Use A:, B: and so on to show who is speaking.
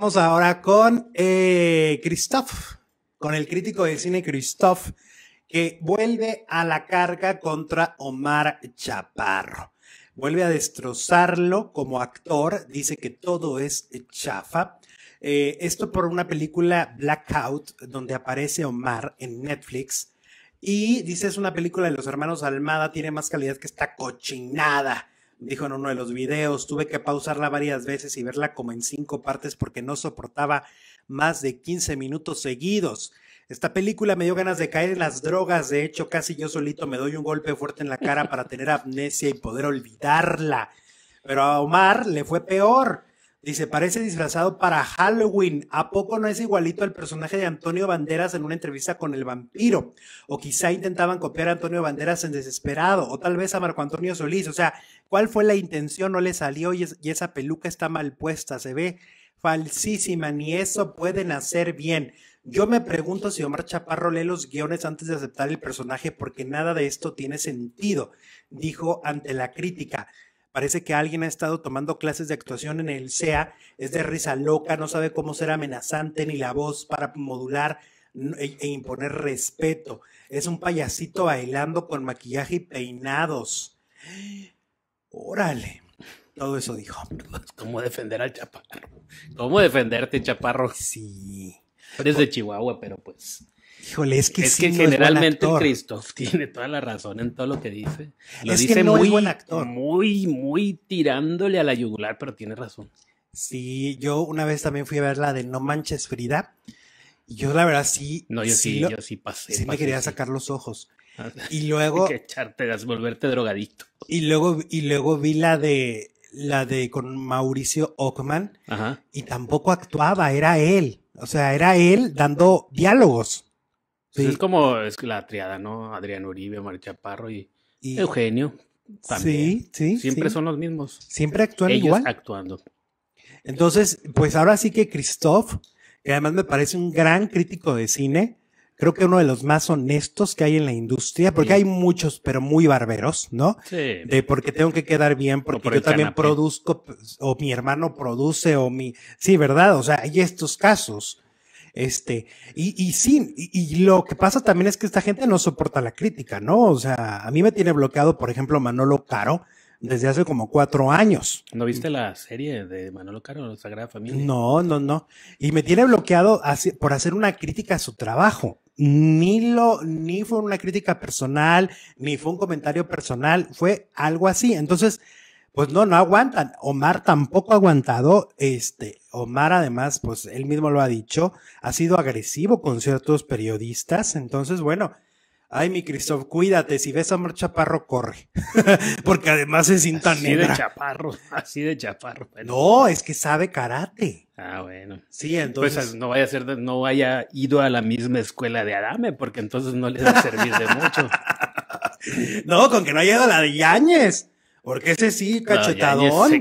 A: Vamos ahora con eh, Christoph, con el crítico de cine Christoph, que vuelve a la carga contra Omar Chaparro. Vuelve a destrozarlo como actor, dice que todo es chafa. Eh, esto por una película Blackout, donde aparece Omar en Netflix. Y dice, es una película de los hermanos Almada, tiene más calidad que esta cochinada dijo en uno de los videos, tuve que pausarla varias veces y verla como en cinco partes porque no soportaba más de 15 minutos seguidos. Esta película me dio ganas de caer en las drogas, de hecho casi yo solito me doy un golpe fuerte en la cara para tener amnesia y poder olvidarla. Pero a Omar le fue peor. Dice, parece disfrazado para Halloween. ¿A poco no es igualito el personaje de Antonio Banderas en una entrevista con el vampiro? O quizá intentaban copiar a Antonio Banderas en desesperado, o tal vez a Marco Antonio Solís. O sea, ¿cuál fue la intención? No le salió y, y esa peluca está mal puesta, se ve falsísima, ni eso pueden hacer bien. Yo me pregunto si Omar Chaparro lee los guiones antes de aceptar el personaje porque nada de esto tiene sentido, dijo ante la crítica. Parece que alguien ha estado tomando clases de actuación en el SEA, es de risa loca, no sabe cómo ser amenazante ni la voz para modular e, e, imponer respeto. Es un payasito bailando con maquillaje y peinados. Órale. Todo eso
B: dijo. ¿Cómo defender al chaparro? ¿Cómo defenderte, chaparro? Sí. Eres de Chihuahua, pero pues.
A: Híjole, es que, es que generalmente Christoph tiene
B: toda la razón en todo lo que dice. Lo es dice que muy, buen
A: actor. Muy, muy tirándole a la yugular, pero tiene razón. Sí, yo una vez también fui a ver la de No Manches Frida. Y yo, la verdad, sí. No, yo sí, yo sí pasé. Sí me quería sacar los ojos. Ah, y luego. que
B: echarte, volverte drogadito
A: Y luego, y luego vi la de la de con Mauricio Ockman y tampoco actuaba, era él. O sea, era él dando diálogos. Pues es como
B: es la triada, ¿no? Adrián Uribe, Mario Chaparro y,
A: Eugenio. También. Sí, sí. Siempre son
B: los mismos. Siempre actúan Ellos igual. actuando.
A: Entonces, pues ahora sí que Christoph, que además me parece un gran crítico de cine, creo que uno de los más honestos que hay en la industria, porque hay muchos, pero muy barberos, ¿no? Sí. De porque tengo que quedar bien, porque yo también produzco, o mi hermano produce, o mi. Sí, ¿verdad? O sea, hay estos casos. Este, y, y sí, y, lo que pasa también es que esta gente no soporta la crítica, ¿no? O sea, a mí me tiene bloqueado, por ejemplo, Manolo Caro desde hace como cuatro años.
B: ¿No viste la serie de Manolo Caro, Sagrada Familia?
A: No, no, no. Y me tiene bloqueado así por hacer una crítica a su trabajo. Ni lo, ni fue una crítica personal, ni fue un comentario personal, fue algo así. Entonces, pues no, no aguantan. Omar tampoco ha aguantado, este, Omar además, pues él mismo lo ha dicho, ha sido agresivo con ciertos periodistas, entonces bueno, Ay, mi Cristóbal, cuídate. Si ves a Omar Chaparro, corre. Porque además es cinta así negra. Así de
B: chaparro, así de chaparro. No,
A: es que sabe karate.
B: Ah, bueno. Sí, entonces. Pues, no vaya a ser, no haya ido a la misma escuela de Adame, porque entonces no
A: le va a servir de mucho. no, con que no haya ido a la de Yáñez. Porque ese sí, cachetadón.